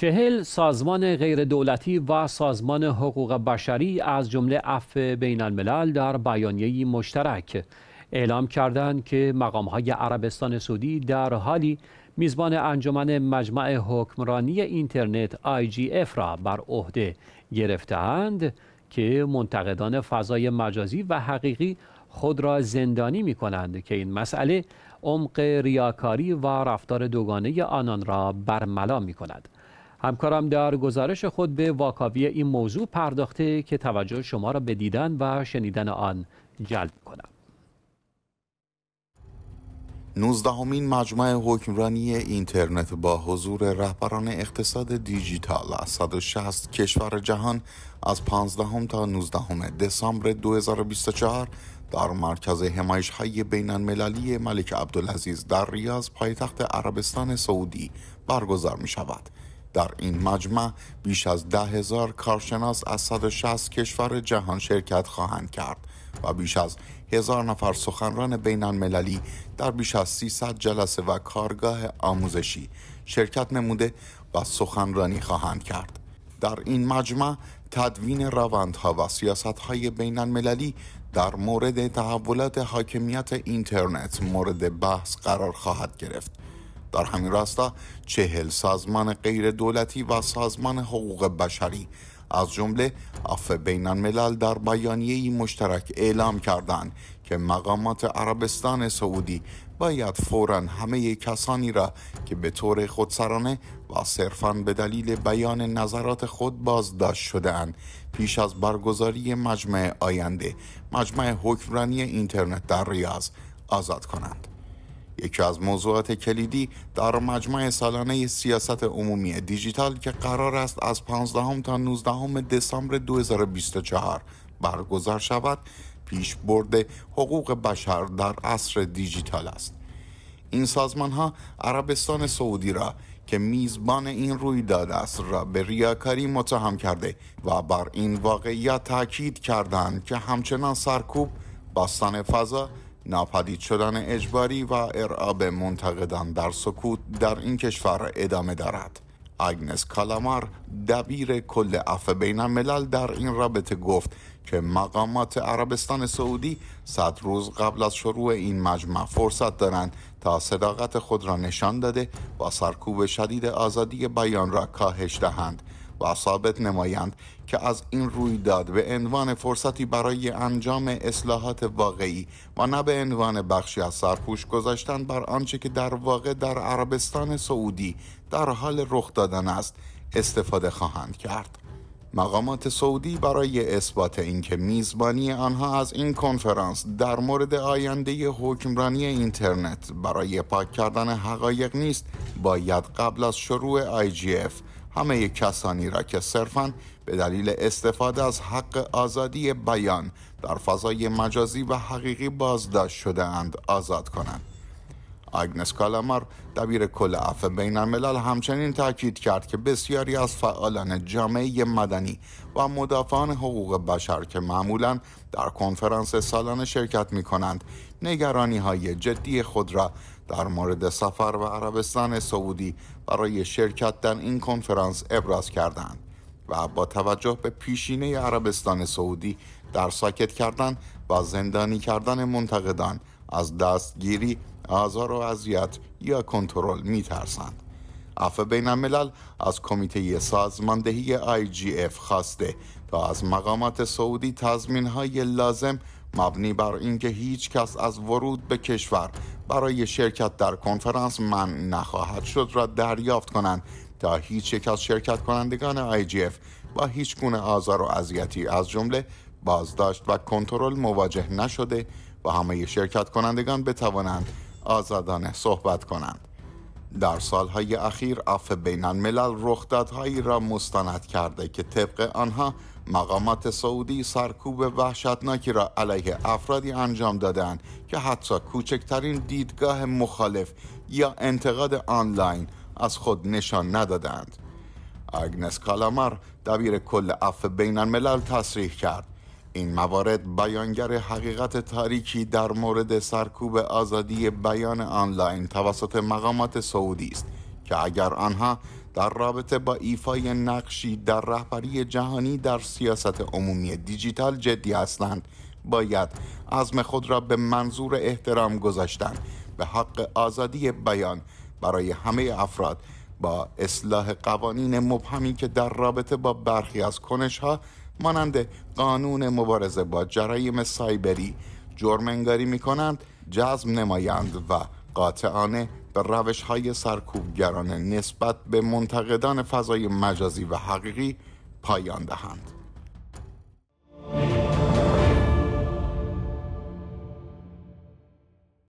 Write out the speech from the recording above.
چهل سازمان غیردولتی و سازمان حقوق بشری از جمله اف بین الملل در بیانیه مشترک اعلام کردند که مقام های عربستان سعودی در حالی میزبان انجمن مجمع حکمرانی اینترنت IGF را بر عهده گرفتهاند که منتقدان فضای مجازی و حقیقی خود را زندانی می کنند که این مسئله عمق ریاکاری و رفتار دوگانه آنان را برملا می کند. همکارم در گزارش خود به واکاوی این موضوع پرداخته که توجه شما را به دیدن و شنیدن آن جلب کنم. نوزدهمین مجمع حکمرانی اینترنت با حضور رهبران اقتصاد دیجیتال از 160 کشور جهان از 15 تا 19 دسامبر 2024 در مرکز همایش های بین المللی ملک عبدالعزیز در ریاض پایتخت عربستان سعودی برگزار می شود. در این مجمع بیش از ده هزار کارشناس از 160 کشور جهان شرکت خواهند کرد و بیش از هزار نفر سخنران بین المللی در بیش از 300 جلسه و کارگاه آموزشی شرکت نموده و سخنرانی خواهند کرد. در این مجمع تدوین روندها و سیاستهای بین المللی در مورد تحولات حاکمیت اینترنت مورد بحث قرار خواهد گرفت. در همین راستا چهل سازمان غیر دولتی و سازمان حقوق بشری از جمله عفو بین ملل در بیانیه مشترک اعلام کردند که مقامات عربستان سعودی باید فورا همه کسانی را که به طور خودسرانه و صرفا به دلیل بیان نظرات خود بازداشت شدهاند پیش از برگزاری مجمع آینده مجمع حکمرانی اینترنت در ریاض آزاد کنند یکی از موضوعات کلیدی در مجمع سالانه سیاست عمومی دیجیتال که قرار است از 15 تا 19 دسامبر 2024 برگزار شود پیش پیشبرد حقوق بشر در عصر دیجیتال است این سازمان ها عربستان سعودی را که میزبان این رویداد است را به ریاکاری متهم کرده و بر این واقعیت تاکید کردند که همچنان سرکوب باستان فضا ناپدید شدن اجباری و ارعاب منتقدان در سکوت در این کشور ادامه دارد آگنس کالامار دبیر کل اف بین ملل در این رابطه گفت که مقامات عربستان سعودی صد روز قبل از شروع این مجمع فرصت دارند تا صداقت خود را نشان داده و سرکوب شدید آزادی بیان را کاهش دهند و ثابت نمایند که از این رویداد به عنوان فرصتی برای انجام اصلاحات واقعی و نه به عنوان بخشی از سرپوش گذاشتن بر آنچه که در واقع در عربستان سعودی در حال رخ دادن است استفاده خواهند کرد. مقامات سعودی برای اثبات اینکه میزبانی آنها از این کنفرانس در مورد آینده حکمرانی اینترنت برای پاک کردن حقایق نیست باید قبل از شروع اف، همه کسانی را که صرفا به دلیل استفاده از حق آزادی بیان در فضای مجازی و حقیقی بازداشت شده اند آزاد کنند. آگنس کالامار دبیر کل عفو بین الملل همچنین تاکید کرد که بسیاری از فعالان جامعه مدنی و مدافعان حقوق بشر که معمولا در کنفرانس سالانه شرکت می کنند نگرانی های جدی خود را در مورد سفر به عربستان سعودی برای شرکت در این کنفرانس ابراز کردند و با توجه به پیشینه عربستان سعودی در ساکت کردن و زندانی کردن منتقدان از دستگیری آزار و اذیت یا کنترل میترسند عفو بین ملل از کمیته سازماندهی IGF خواسته تا از مقامات سعودی تضمین های لازم مبنی بر اینکه هیچ کس از ورود به کشور برای شرکت در کنفرانس من نخواهد شد را دریافت کنند تا هیچ یک از شرکت کنندگان IGF با هیچ گونه آزار و اذیتی از جمله بازداشت و کنترل مواجه نشده و همه شرکت کنندگان بتوانند آزادانه صحبت کنند. در سالهای اخیر اف بین الملل رخدادهایی را مستند کرده که طبق آنها مقامات سعودی سرکوب وحشتناکی را علیه افرادی انجام دادند که حتی کوچکترین دیدگاه مخالف یا انتقاد آنلاین از خود نشان ندادند. اگنس کالامار دبیر کل اف بین ملل تصریح کرد این موارد بیانگر حقیقت تاریکی در مورد سرکوب آزادی بیان آنلاین توسط مقامات سعودی است که اگر آنها در رابطه با ایفای نقشی در رهبری جهانی در سیاست عمومی دیجیتال جدی هستند باید عزم خود را به منظور احترام گذاشتن به حق آزادی بیان برای همه افراد با اصلاح قوانین مبهمی که در رابطه با برخی از ها مانند قانون مبارزه با جرایم سایبری جرم انگاری می کنند جزم نمایند و قاطعانه به روش های سرکوبگرانه نسبت به منتقدان فضای مجازی و حقیقی پایان دهند.